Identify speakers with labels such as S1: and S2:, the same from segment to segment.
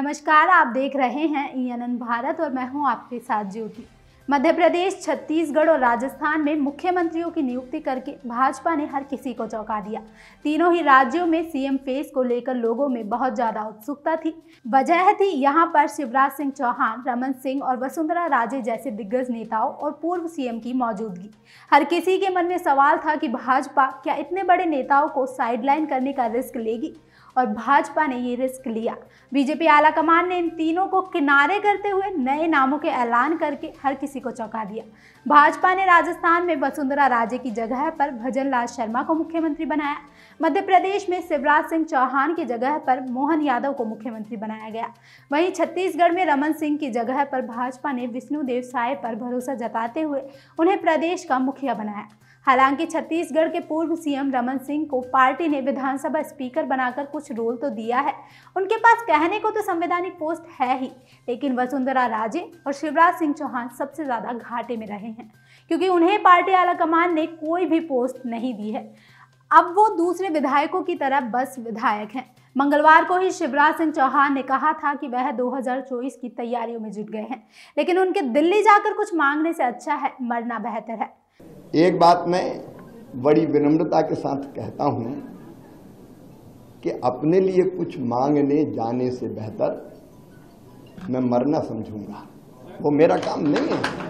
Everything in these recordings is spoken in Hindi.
S1: नमस्कार आप देख रहे हैं ई भारत और मैं हूं आपके साथ ज्योति मध्य प्रदेश छत्तीसगढ़ और राजस्थान में मुख्यमंत्रियों की नियुक्ति करके भाजपा ने हर किसी को चौंका दिया तीनों ही राज्यों में सीएम फेस को लेकर लोगों में बहुत ज्यादा उत्सुकता थी वजह थी यहाँ पर शिवराज सिंह चौहान रमन सिंह और वसुंधरा राजे जैसे दिग्गज नेताओं और पूर्व सीएम की मौजूदगी हर किसी के मन में सवाल था कि भाजपा क्या इतने बड़े नेताओं को साइडलाइन करने का रिस्क लेगी और भाजपा ने ये रिस्क लिया बीजेपी आलाकमान ने इन तीनों को किनारे करते हुए नए नामों के ऐलान करके हर किसी को चौंका दिया भाजपा ने राजस्थान में वसुंधरा राजे की जगह पर भजन शर्मा को मुख्यमंत्री बनाया मध्य प्रदेश में शिवराज सिंह चौहान की जगह पर मोहन यादव को मुख्यमंत्री बनाया गया वहीं छत्तीसगढ़ में रमन सिंह की जगह पर भाजपा ने विष्णुदेव साय पर भरोसा जताते हुए उन्हें प्रदेश का मुखिया बनाया हालांकि छत्तीसगढ़ के पूर्व सीएम रमन सिंह को पार्टी ने विधानसभा स्पीकर बनाकर कुछ रोल तो दिया है उनके पास कहने को तो संवैधानिक पोस्ट है ही लेकिन वसुंधरा राजे और शिवराज सिंह चौहान सबसे ज़्यादा घाटे में रहे हैं क्योंकि उन्हें पार्टी आला ने कोई भी पोस्ट नहीं दी है अब वो दूसरे विधायकों की तरह बस विधायक हैं मंगलवार को ही शिवराज सिंह चौहान ने कहा था कि वह 2024 की तैयारियों में जुट गए हैं लेकिन उनके दिल्ली जाकर कुछ मांगने से अच्छा है मरना बेहतर है एक बात मैं बड़ी विनम्रता के साथ कहता हूं कि अपने लिए कुछ मांगने जाने से बेहतर मैं मरना समझूंगा वो मेरा काम नहीं है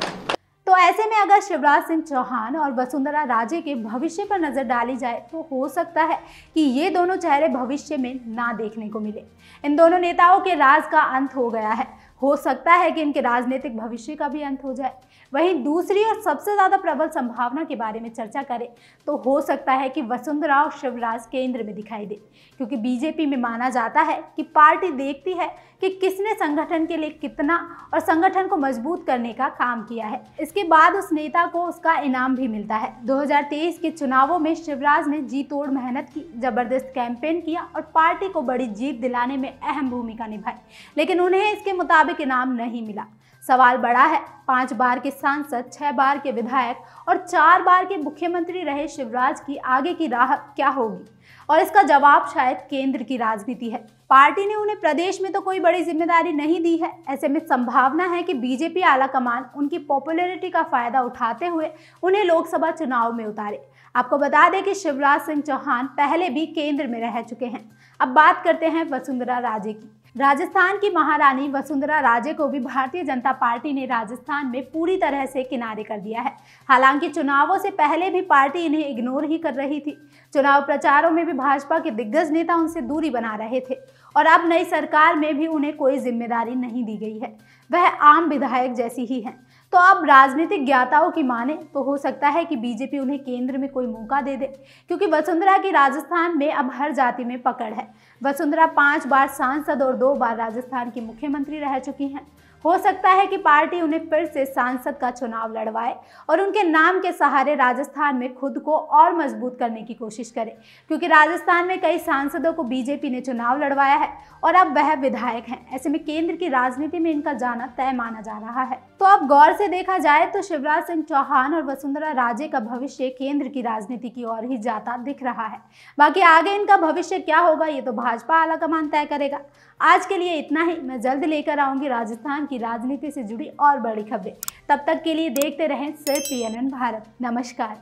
S1: तो ऐसे में अगर शिवराज सिंह चौहान और वसुंधरा राजे के भविष्य पर नज़र डाली जाए तो हो सकता है कि ये दोनों चेहरे भविष्य में ना देखने को मिले इन दोनों नेताओं के राज का अंत हो गया है हो सकता है कि इनके राजनीतिक भविष्य का भी अंत हो जाए वहीं दूसरी और सबसे ज़्यादा प्रबल संभावना के बारे में चर्चा करें तो हो सकता है कि वसुंधरा और शिवराज केंद्र में दिखाई दे क्योंकि बीजेपी में माना जाता है कि पार्टी देखती है कि किसने संगठन के लिए कितना और संगठन को मजबूत करने का काम किया है इसके बाद उस नेता को उसका इनाम भी मिलता है 2023 के चुनावों में शिवराज ने जी तोड़ मेहनत की जबरदस्त कैंपेन किया और पार्टी को बड़ी जीत दिलाने में अहम भूमिका निभाई लेकिन उन्हें इसके मुताबिक मुताबिक इनाम नहीं मिला सवाल बड़ा है पांच बार के सांसद छह बार के विधायक और चार बार के मुख्यमंत्री रहे शिवराज की आगे की राह क्या होगी और इसका जवाब शायद केंद्र की राजनीति है पार्टी ने उन्हें प्रदेश में तो कोई बड़ी जिम्मेदारी नहीं दी है ऐसे में संभावना है कि बीजेपी आला कमान उनकी पॉपुलैरिटी का फायदा उठाते हुए उन्हें लोकसभा चुनाव में उतारे आपको बता दें कि शिवराज सिंह चौहान पहले भी केंद्र में रह चुके हैं अब बात करते हैं वसुंधरा राजे की राजस्थान की महारानी वसुंधरा राजे को भी भारतीय जनता पार्टी ने राजस्थान में पूरी तरह से किनारे कर दिया है हालांकि चुनावों से पहले भी पार्टी इन्हें इग्नोर ही कर रही थी चुनाव प्रचारों में भी भाजपा के दिग्गज नेता उनसे दूरी बना रहे थे और अब नई सरकार में भी उन्हें कोई जिम्मेदारी नहीं दी गई है वह आम विधायक जैसी ही है तो अब राजनीतिक ज्ञाताओं की माने तो हो सकता है कि बीजेपी उन्हें केंद्र में कोई मौका दे दे क्योंकि वसुंधरा की राजस्थान में अब हर जाति में पकड़ है वसुंधरा पांच बार सांसद और दो बार राजस्थान की मुख्यमंत्री रह चुकी हैं हो सकता है कि पार्टी उन्हें फिर से सांसद का चुनाव लड़वाए और उनके नाम के सहारे राजस्थान में खुद को और मजबूत करने की कोशिश करे क्योंकि राजस्थान में कई सांसदों को बीजेपी ने चुनाव लड़वाया है और अब वह विधायक हैं ऐसे में केंद्र की राजनीति में इनका जाना तय माना जा रहा है तो अब गौर से देखा जाए तो शिवराज सिंह चौहान और वसुंधरा राजे का भविष्य केंद्र की राजनीति की ओर ही जाता दिख रहा है बाकी आगे इनका भविष्य क्या होगा ये तो भाजपा आला कमान तय करेगा आज के लिए इतना ही मैं जल्द लेकर आऊंगी राजस्थान की राजनीति से जुड़ी और बड़ी खबरें तब तक के लिए देखते रहें सिर्फ पी भारत नमस्कार